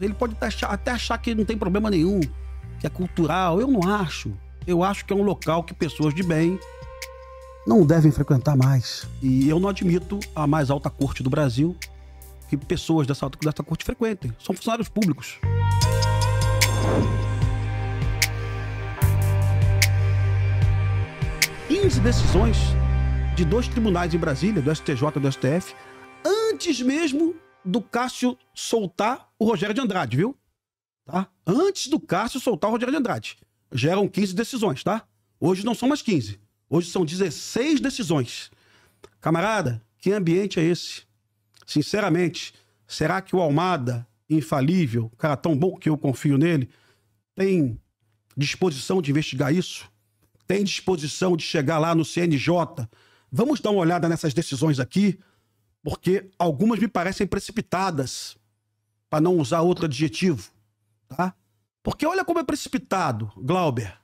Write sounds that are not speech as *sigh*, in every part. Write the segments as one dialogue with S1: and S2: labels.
S1: Ele pode até achar que não tem problema nenhum, que é cultural. Eu não acho. Eu acho que é um local que pessoas de bem não devem frequentar mais. E eu não admito a mais alta corte do Brasil que pessoas dessa, dessa corte frequentem. São funcionários públicos. Quinze decisões de dois tribunais em Brasília, do STJ e do STF, antes mesmo do Cássio soltar o Rogério de Andrade, viu? Tá? Antes do Cássio soltar o Rogério de Andrade. Já eram 15 decisões, tá? Hoje não são mais 15. Hoje são 16 decisões. Camarada, que ambiente é esse? Sinceramente, será que o Almada, infalível, cara tão bom que eu confio nele, tem disposição de investigar isso? Tem disposição de chegar lá no CNJ? Vamos dar uma olhada nessas decisões aqui? porque algumas me parecem precipitadas, para não usar outro adjetivo, tá? Porque olha como é precipitado, Glauber.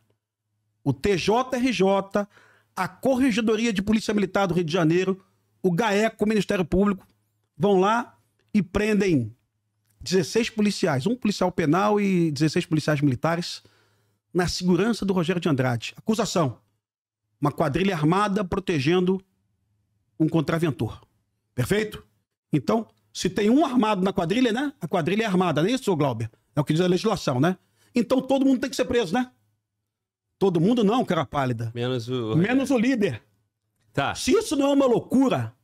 S1: O TJRJ, a Corregedoria de Polícia Militar do Rio de Janeiro, o GAECO, o Ministério Público, vão lá e prendem 16 policiais, um policial penal e 16 policiais militares, na segurança do Rogério de Andrade. Acusação: uma quadrilha armada protegendo um contraventor. Perfeito? Então, se tem um armado na quadrilha, né? A quadrilha é armada, não é isso, Glauber? É o que diz a legislação, né? Então todo mundo tem que ser preso, né? Todo mundo não, cara pálida. Menos o. Menos o líder. Tá. Se isso não é uma loucura,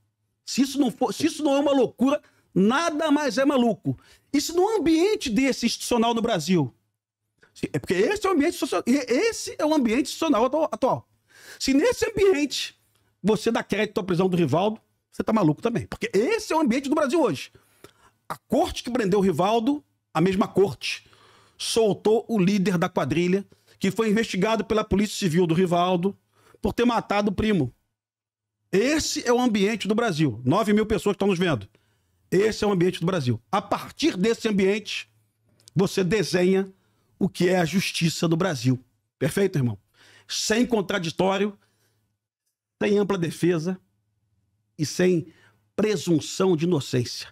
S1: se isso não, for, se isso não é uma loucura, nada mais é maluco. Isso num ambiente desse institucional no Brasil. É porque esse é o ambiente institucional, esse é o ambiente institucional atual. Se nesse ambiente você dá crédito à prisão do Rivaldo, você tá maluco também. Porque esse é o ambiente do Brasil hoje. A corte que prendeu o Rivaldo, a mesma corte, soltou o líder da quadrilha, que foi investigado pela Polícia Civil do Rivaldo por ter matado o primo. Esse é o ambiente do Brasil. 9 mil pessoas que estão nos vendo. Esse é o ambiente do Brasil. A partir desse ambiente, você desenha o que é a justiça do Brasil. Perfeito, irmão? Sem contraditório, sem ampla defesa, e sem presunção de inocência,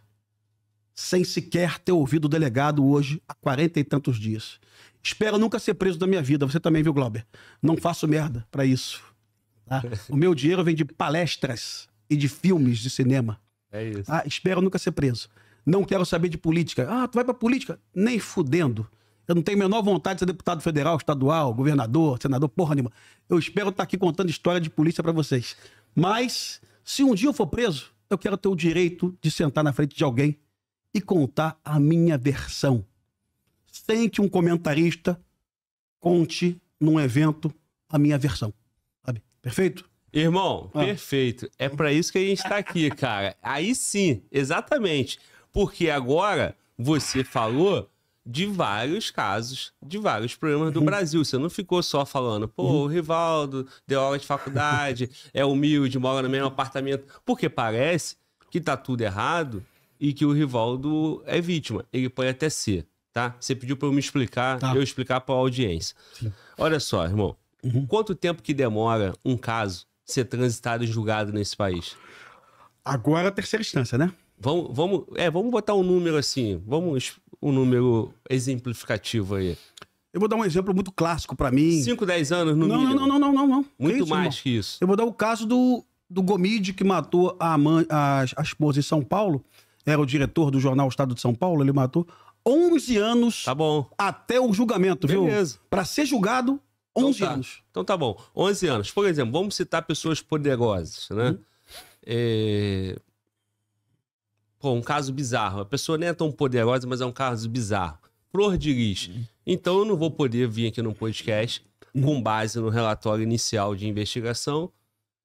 S1: sem sequer ter ouvido o delegado hoje há quarenta e tantos dias. Espero nunca ser preso da minha vida, você também viu, Glauber? Não faço merda para isso. Tá? *laughs* O meu dinheiro vem de palestras e de filmes de cinema. É isso. Tá? Espero nunca ser preso. Não quero saber de política. Ah, tu vai pra política? Nem fudendo. Eu não tenho a menor vontade de ser deputado federal, estadual, governador, senador, porra nenhuma. Eu espero estar tá aqui contando história de polícia para vocês. Mas se um dia eu for preso, eu quero ter o direito de sentar na frente de alguém e contar a minha versão. Sem que um comentarista conte num evento a minha versão. Sabe? Perfeito?
S2: Irmão, ah. perfeito. É para isso que a gente está aqui, cara. Aí sim, exatamente. Porque agora você falou de vários casos, de vários problemas do uhum. Brasil. Você não ficou só falando, pô, uhum. o Rivaldo deu aula de faculdade, é humilde, mora no mesmo apartamento. Porque parece que tá tudo errado e que o Rivaldo é vítima. Ele pode até ser, tá? Você pediu para eu me explicar, tá. eu explicar para a audiência. Sim. Olha só, irmão. Uhum. Quanto tempo que demora um caso ser transitado e julgado nesse país? Agora a terceira instância, né? Vamos, vamos, é, vamos botar um número assim, vamos um número exemplificativo aí? Eu vou dar um exemplo muito clássico para mim. 5, 10 anos no não, mínimo. Não,
S1: não, não, não, não. Muito isso, mais irmão? que isso. Eu vou dar o caso do, do Gomide que matou a, mãe, a, a esposa em São Paulo. Era o diretor do jornal Estado de São Paulo, ele matou 11 anos tá bom. até o julgamento, Beleza. viu? Beleza. Para ser julgado, 11 então tá. anos.
S2: Então tá bom, 11 anos. Por exemplo, vamos citar pessoas poderosas, né? Uhum. É um caso bizarro. A pessoa nem é tão poderosa, mas é um caso bizarro. Flor de lis. Então eu não vou poder vir aqui no podcast com base no relatório inicial de investigação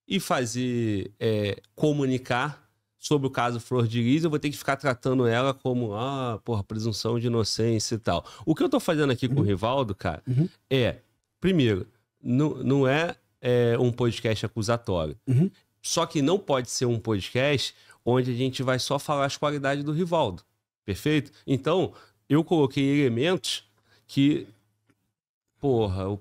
S2: e fazer é, comunicar sobre o caso Flor de Lis, eu vou ter que ficar tratando ela como, ah, porra, presunção de inocência e tal. O que eu tô fazendo aqui com o uhum. Rivaldo, cara, uhum. é, primeiro, não, não é, é um podcast acusatório. Uhum. Só que não pode ser um podcast onde a gente vai só falar as qualidades do Rivaldo. Perfeito? Então, eu coloquei elementos que, porra,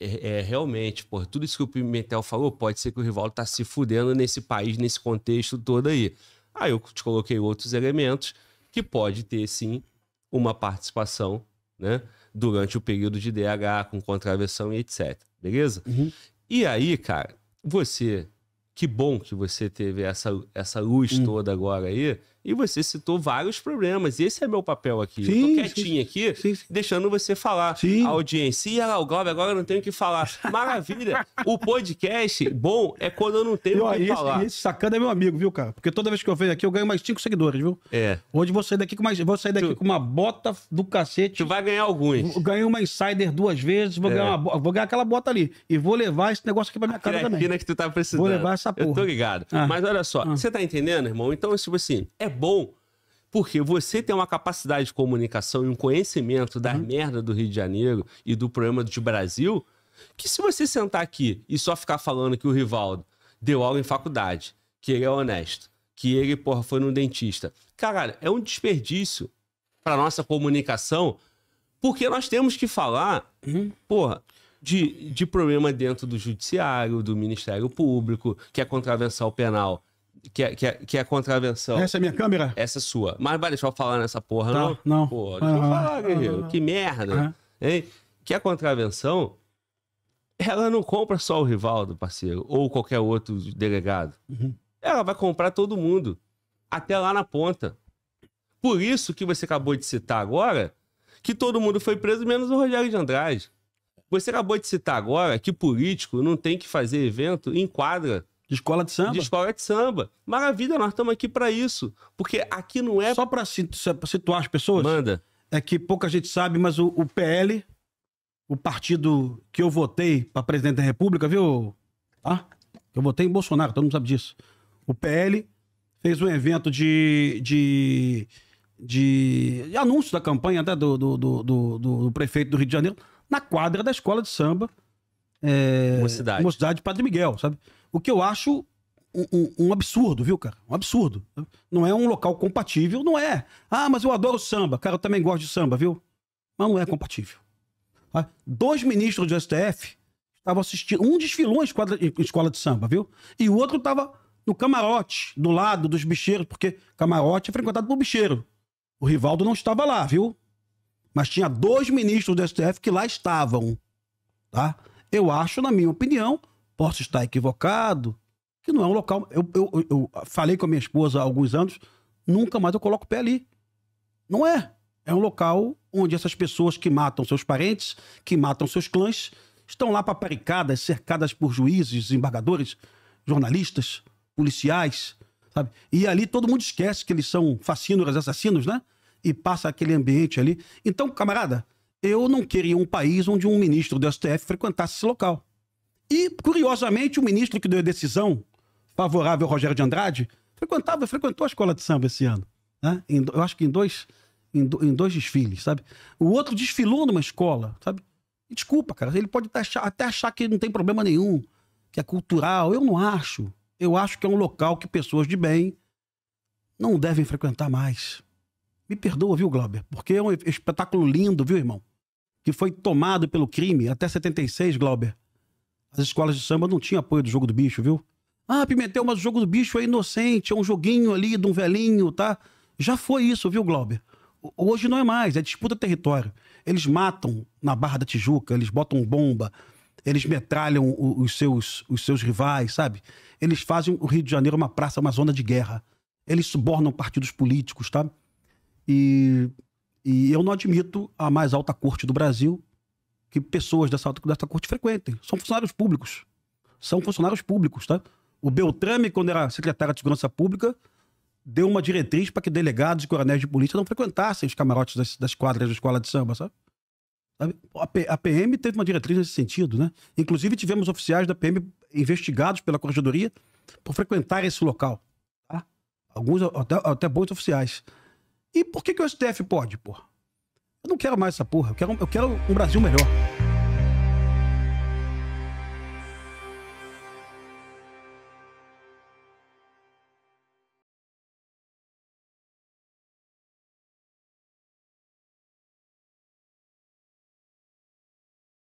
S2: é, é realmente, porra, tudo isso que o Pimentel falou, pode ser que o Rivaldo tá se fudendo nesse país, nesse contexto todo aí. Aí eu te coloquei outros elementos que pode ter, sim, uma participação, né? Durante o período de DH, com contravenção e etc. Beleza? Uhum. E aí, cara, você que bom que você teve essa, essa luz hum. toda agora aí, e você citou vários problemas. Esse é meu papel aqui. Sim, eu tô quietinho sim, aqui, sim, sim. deixando você falar. A audiência. E o Glauber agora não tenho o que falar. Maravilha! o podcast, bom, é quando eu não tenho o que falar.
S1: Esse sacana é meu amigo, viu, cara? Porque toda vez que eu venho aqui, eu ganho mais cinco seguidores, viu? É. Hoje vou sair daqui com mais. Vou sair daqui tu... com uma bota do cacete. Tu vai ganhar alguns. Ganhei uma insider duas vezes, vou, é. ganhar uma... vou ganhar aquela bota ali. E
S2: vou levar esse negócio aqui pra minha cara é também. que tu tá precisando. Vou levar essa porra. Eu tô ligado. Ah. Mas olha só, ah. você tá entendendo, irmão? Então, tipo assim, é bom. Porque você tem uma capacidade de comunicação e um conhecimento da uhum. merda do Rio de Janeiro e do problema de Brasil, que se você sentar aqui e só ficar falando que o Rivaldo deu aula em faculdade, que ele é honesto, que ele, porra, foi no dentista. Caralho, é um desperdício para nossa comunicação, porque nós temos que falar, uhum. porra, de, de problema dentro do judiciário, do Ministério Público, que é contravenção penal que é, que, é, que é a contravenção. Essa é minha câmera? Essa é sua. Mas vai deixar eu falar nessa porra, tá, não? Não. Porra, deixa ah, eu falar, guerreiro. Ah, que merda. Ah. Hein? Que a contravenção, ela não compra só o Rivaldo, parceiro, ou qualquer outro delegado. Uhum. Ela vai comprar todo mundo. Até lá na ponta. Por isso que você acabou de citar agora que todo mundo foi preso, menos o Rogério de Andrade. Você acabou de citar agora que político não tem que fazer evento em quadra de escola de samba? De escola de samba. Maravilha, nós estamos aqui para isso. Porque aqui não é. Só para situar as pessoas. Manda. É que
S1: pouca gente sabe, mas o, o PL, o partido que eu votei para presidente da República, viu? Tá? eu votei em Bolsonaro, todo mundo sabe disso. O PL fez um evento de, de, de, de anúncio da campanha do, do, do, do, do prefeito do Rio de Janeiro na quadra da escola de samba. É, Mocidade. Padre Miguel, sabe? O que eu acho um, um, um, absurdo, viu, cara? Um absurdo. Não é um local compatível, não é. Ah, mas eu adoro samba. Cara, eu também gosto de samba, viu? Mas não é compatível. Tá? dois ministros do STF estavam assistindo. Um desfilou em escola, em escola de samba, viu? E o outro estava no camarote, do lado dos bicheiros, porque camarote é frequentado por bicheiro. O Rivaldo não estava lá, viu? Mas tinha dois ministros do STF que lá estavam. Tá? Eu acho, na minha opinião, posso estar equivocado, que não é um local. Eu, eu, eu falei com a minha esposa há alguns anos, nunca mais eu coloco o pé ali. Não é. É um local onde essas pessoas que matam seus parentes, que matam seus clãs, estão lá paparicadas, cercadas por juízes, desembargadores, jornalistas, policiais, sabe? E ali todo mundo esquece que eles são fascínoras, assassinos, né? E passa aquele ambiente ali. Então, camarada, eu não queria um país onde um ministro do STF frequentasse esse local. E, curiosamente, o ministro que deu a decisão favorável ao Rogério de Andrade frequentava, frequentou a escola de samba esse ano. Né? Em, eu acho que em dois, em, do, em, dois desfiles, sabe? O outro desfilou numa escola, sabe? E, desculpa, cara, ele pode achar, até achar que não tem problema nenhum, que é cultural. Eu não acho. Eu acho que é um local que pessoas de bem não devem frequentar mais. Me perdoa, viu, Glauber? Porque é um espetáculo lindo, viu, irmão? Que foi tomado pelo crime até 76, Glauber as escolas de samba não tinham apoio do jogo do bicho, viu? Ah, Pimentel, mas o jogo do bicho é inocente, é um joguinho ali de um velhinho, tá? Já foi isso, viu, Glauber? Hoje não é mais, é disputa território. Eles matam na Barra da Tijuca, eles botam bomba, eles metralham os seus, os seus rivais, sabe? Eles fazem o Rio de Janeiro uma praça, uma zona de guerra. Eles subornam partidos políticos, tá? E, e eu não admito a mais alta corte do Brasil que pessoas dessa, dessa corte frequentem. São funcionários públicos. São funcionários públicos, tá? O Beltrame, quando era secretário de Segurança Pública, deu uma diretriz para que delegados e coronéis de polícia não frequentassem os camarotes das, das quadras da escola de samba, sabe? A PM teve uma diretriz nesse sentido, né? Inclusive tivemos oficiais da PM investigados pela corregedoria por frequentar esse local. Tá? Alguns até, até bons oficiais. E por que, que o STF pode, porra? Eu não quero mais essa porra. Eu quero, eu quero um Brasil melhor.